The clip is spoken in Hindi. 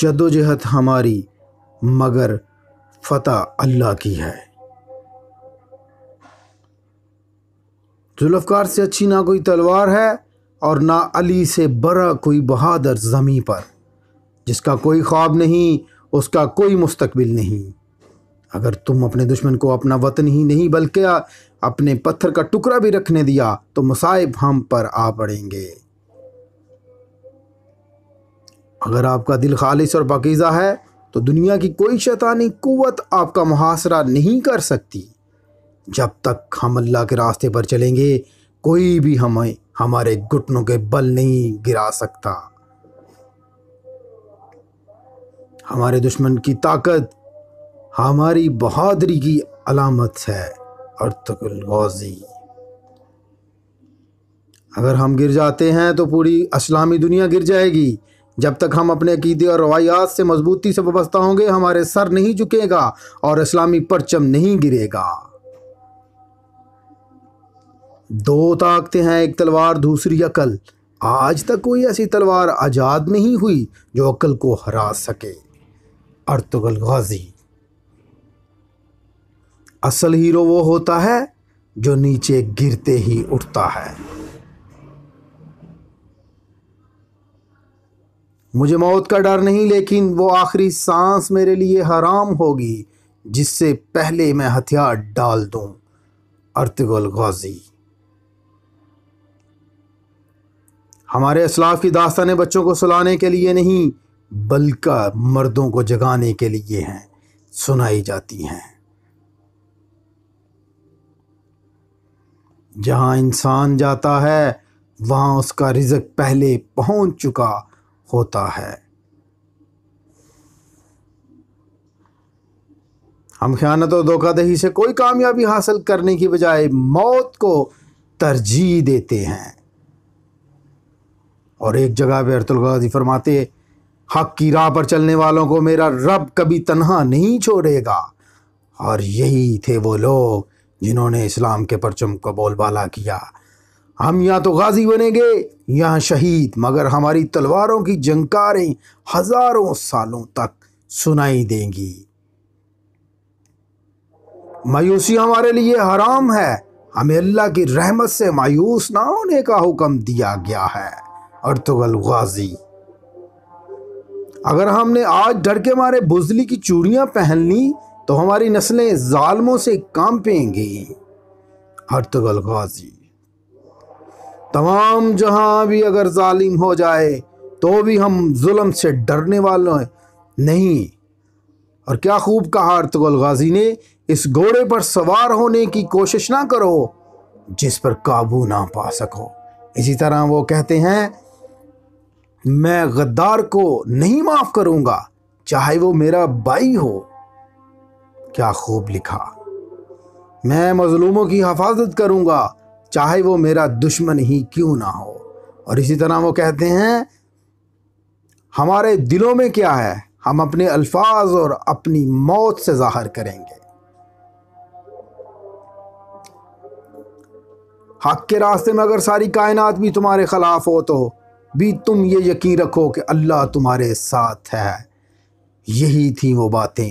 जदोजहद हमारी मगर फतेह अल्लाह की है जुल्फकार से अच्छी ना कोई तलवार है और ना अली से बड़ा कोई बहादुर ज़मी पर जिसका कोई ख्वाब नहीं उसका कोई मुस्तकबिल नहीं अगर तुम अपने दुश्मन को अपना वतन ही नहीं बल्कि अपने पत्थर का टुकड़ा भी रखने दिया तो मुसाइब हम पर आ पड़ेंगे अगर आपका दिल खालिश और पकीज़ा है तो दुनिया की कोई शैतानी कुत आपका मुहासरा नहीं कर सकती जब तक हम अल्लाह के रास्ते पर चलेंगे कोई भी हमें हमारे घुटनों के बल नहीं गिरा सकता हमारे दुश्मन की ताकत हमारी बहादुरी की अलामत है और तकलगौजी अगर हम गिर जाते हैं तो पूरी इस्लामी दुनिया गिर जाएगी जब तक हम अपने अकीदे और रवायात से मजबूती से वाबस्ता होंगे हमारे सर नहीं झुकेगा और इस्लामी परचम नहीं गिरेगा दो ताकते हैं एक तलवार दूसरी अकल आज तक कोई ऐसी तलवार आज़ाद नहीं हुई जो अकल को हरा सके अर्तुगल गाजी असल हीरो वो होता है जो नीचे गिरते ही उठता है मुझे मौत का डर नहीं लेकिन वो आखिरी सांस मेरे लिए हराम होगी जिससे पहले मैं हथियार डाल दूं अर्तगुल गाजी हमारे असलाफ की दास्तान बच्चों को सुलाने के लिए नहीं बल्कि मर्दों को जगाने के लिए हैं सुनाई जाती हैं जहां इंसान जाता है वहां उसका रिजक पहले पहुंच चुका होता है हम ख़यानत तो और धोखादही से कोई कामयाबी हासिल करने की बजाय मौत को तरजीह देते हैं और एक जगह पर अरतुल्गाजी फरमाते हक की राह पर चलने वालों को मेरा रब कभी तनहा नहीं छोड़ेगा और यही थे वो लोग जिन्होंने इस्लाम के परचम को बोलबाला किया हम यहाँ तो गाजी बनेंगे यहाँ शहीद मगर हमारी तलवारों की जंकारें हजारों सालों तक सुनाई देंगी मायूसी हमारे लिए हराम है हमें अल्लाह की रहमत से मायूस ना होने का हुक्म दिया गया है और गाजी अगर हमने आज डर के मारे बुजली की चूड़ियां पहन ली तो हमारी नस्लें जालमों से काम हर तुगल गाजी तमाम जहां भी अगर जालिम हो जाए तो भी हम जुल्म से डरने वाले नहीं और क्या खूब कहा अर्तगुल गाजी ने इस घोड़े पर सवार होने की कोशिश ना करो जिस पर काबू ना पा सको इसी तरह वो कहते हैं मैं गद्दार को नहीं माफ करूंगा चाहे वो मेरा भाई हो क्या खूब लिखा मैं मजलूमों की हफाजत करूंगा चाहे वो मेरा दुश्मन ही क्यों ना हो और इसी तरह वो कहते हैं हमारे दिलों में क्या है हम अपने अल्फाज और अपनी मौत से जाहिर करेंगे हक के रास्ते में अगर सारी कायनात भी तुम्हारे खिलाफ हो तो भी तुम ये यकीन रखो कि अल्लाह तुम्हारे साथ है यही थी वो बातें